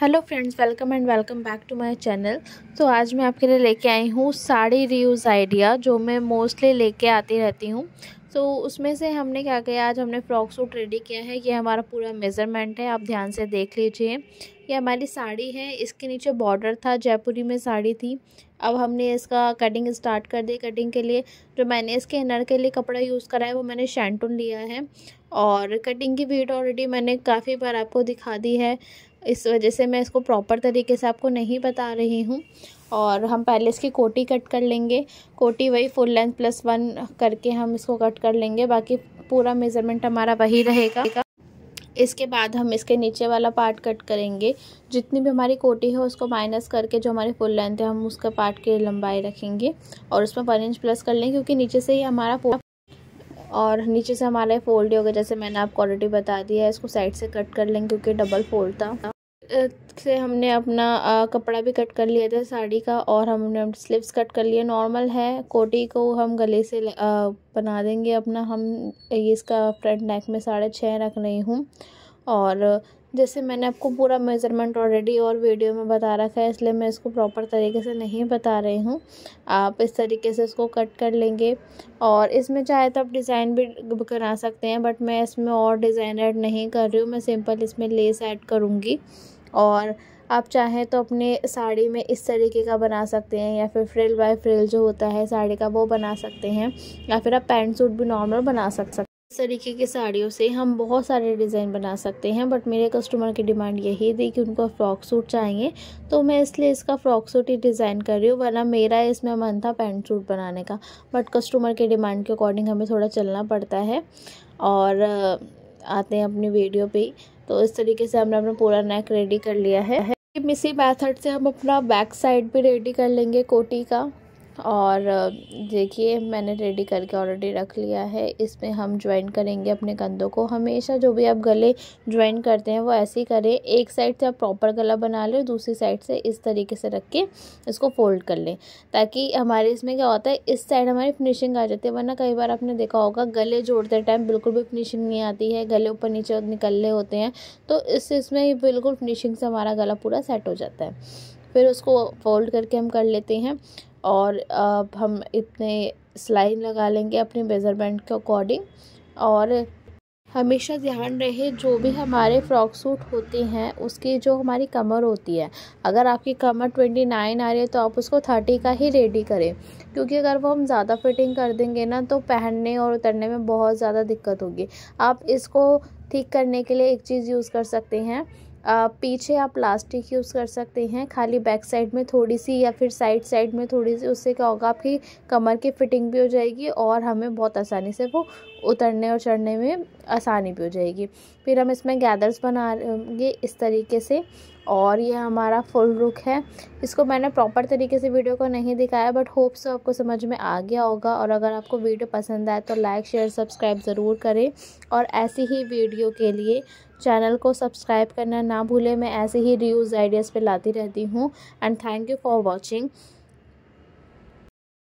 hello friends welcome and welcome back to my channel तो आज मैं आपके लिए लेके आई हूँ साड़ी रीयूज़ आइडिया जो मैं मोस्टली लेके आती रहती हूँ तो उसमें से हमने क्या किया आज हमने फ्रॉक सूट रेडी किया है ये हमारा पूरा मेज़रमेंट है आप ध्यान से देख लीजिए ये हमारी साड़ी है इसके नीचे बॉर्डर था जयपुरी में साड़ी थी अब हमने इसका कटिंग स्टार्ट कर दी कटिंग के लिए जो मैंने इसके इनर के लिए कपड़ा यूज़ करा है वो मैंने शैंटून लिया है और कटिंग की वीडियो ऑलरेडी मैंने काफ़ी बार आपको दिखा दी है इस वजह से मैं इसको प्रॉपर तरीके से आपको नहीं बता रही हूँ और हम पहले इसकी कोटी कट कर लेंगे कोटी वही फुल लेंथ प्लस वन करके हम इसको कट कर लेंगे बाकी पूरा मेज़रमेंट हमारा वही रहेगा इसके बाद हम इसके नीचे वाला पार्ट कट करेंगे जितनी भी हमारी कोटी है उसको माइनस करके जो हमारी फुल लेंथ है हम उसके पार्ट की लंबाई रखेंगे और उसमें वन इंच प्लस कर लेंगे क्योंकि नीचे से ही हमारा और नीचे से हमारा फोल्ड ही होगा जैसे मैंने आपको ऑलरेडी बता दिया है इसको साइड से कट कर लेंगे क्योंकि डबल फोल्ड था से हमने अपना कपड़ा भी कट कर लिया था साड़ी का और हमने स्लीव्स कट कर लिए नॉर्मल है कोटी को हम गले से बना देंगे अपना हम ये इसका फ्रंट नेक में साढ़े छः रख रही हूँ और जैसे मैंने आपको पूरा मेज़रमेंट ऑलरेडी और वीडियो में बता रखा है इसलिए मैं इसको प्रॉपर तरीके से नहीं बता रही हूँ आप इस तरीके से इसको कट कर लेंगे और इसमें चाहे तो आप डिज़ाइन भी करा सकते हैं बट मैं इसमें और डिज़ाइन ऐड नहीं कर रही हूँ मैं सिंपल इसमें लेस ऐड करूँगी और आप चाहें तो अपने साड़ी में इस तरीके का बना सकते हैं या फिर फ्रिल बाय फ्रिल जो होता है साड़ी का वो बना सकते हैं या फिर आप पैंट सूट भी नॉर्मल बना सक सकते इस तरीके की साड़ियों से हम बहुत सारे डिज़ाइन बना सकते हैं बट मेरे कस्टमर की डिमांड यही थी कि उनको फ्रॉक सूट चाहिए तो मैं इसलिए इसका फ्रॉक सूट ही डिज़ाइन कर रही हूँ वरना मेरा इसमें मन था पैंट सूट बनाने का बट कस्टमर के डिमांड के अकॉर्डिंग हमें थोड़ा चलना पड़ता है और आते हैं अपनी वीडियो पे तो इस तरीके से हमने अपना पूरा नेक रेडी कर लिया है इसी मैथड से हम अपना बैक साइड भी रेडी कर लेंगे कोटी का और देखिए मैंने रेडी करके ऑलरेडी रख लिया है इसमें हम ज्वाइन करेंगे अपने कंधों को हमेशा जो भी आप गले ज्वाइन करते हैं वो ऐसे ही करें एक साइड से आप प्रॉपर गला बना लें दूसरी साइड से इस तरीके से रख के इसको फोल्ड कर लें ताकि हमारे इसमें क्या होता है इस साइड हमारी फिनिशिंग आ जाती है वरना कई बार आपने देखा होगा गले जोड़ते टाइम बिल्कुल भी फिनिशिंग नहीं आती है गले ऊपर नीचे निकल होते हैं तो इस इसमें बिल्कुल फिनिशिंग से हमारा गला पूरा सेट हो जाता है फिर उसको फोल्ड करके हम कर लेते हैं और अब हम इतने स्लाइन लगा लेंगे अपने मेज़रमेंट के अकॉर्डिंग और हमेशा ध्यान रहे जो भी हमारे फ्रॉक सूट होते हैं उसकी जो हमारी कमर होती है अगर आपकी कमर ट्वेंटी नाइन आ रही है तो आप उसको थर्टी का ही रेडी करें क्योंकि अगर वो हम ज़्यादा फिटिंग कर देंगे ना तो पहनने और उतरने में बहुत ज़्यादा दिक्कत होगी आप इसको ठीक करने के लिए एक चीज़ यूज़ कर सकते हैं पीछे आप प्लास्टिक यूज़ कर सकते हैं खाली बैक साइड में थोड़ी सी या फिर साइड साइड में थोड़ी सी उससे क्या होगा आपकी कमर की फ़िटिंग भी हो जाएगी और हमें बहुत आसानी से वो उतरने और चढ़ने में आसानी भी हो जाएगी फिर हम इसमें गैदर्स बनाएंगे इस तरीके से और ये हमारा फुल लुक है इसको मैंने प्रॉपर तरीके से वीडियो को नहीं दिखाया बट होप सो आपको समझ में आ गया होगा और अगर आपको वीडियो पसंद आए तो लाइक शेयर सब्सक्राइब ज़रूर करें और ऐसी ही वीडियो के लिए चैनल को सब्सक्राइब करना ना भूलें मैं ऐसे ही रिव्यूज़ आइडियाज़ पे लाती रहती हूँ and thank you for watching